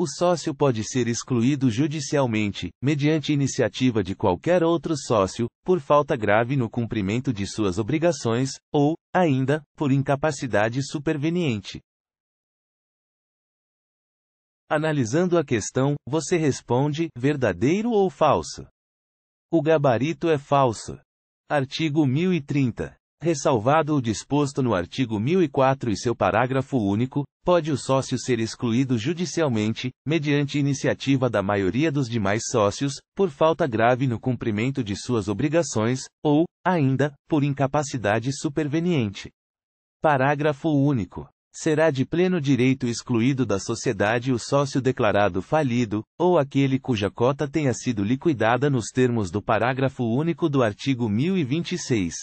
o sócio pode ser excluído judicialmente, mediante iniciativa de qualquer outro sócio, por falta grave no cumprimento de suas obrigações, ou, ainda, por incapacidade superveniente. Analisando a questão, você responde: verdadeiro ou falso? O gabarito é falso. Artigo 1030. Ressalvado o disposto no artigo 1004 e seu parágrafo único, pode o sócio ser excluído judicialmente, mediante iniciativa da maioria dos demais sócios, por falta grave no cumprimento de suas obrigações, ou, ainda, por incapacidade superveniente. Parágrafo único. Será de pleno direito excluído da sociedade o sócio declarado falido, ou aquele cuja cota tenha sido liquidada nos termos do parágrafo único do artigo 1026.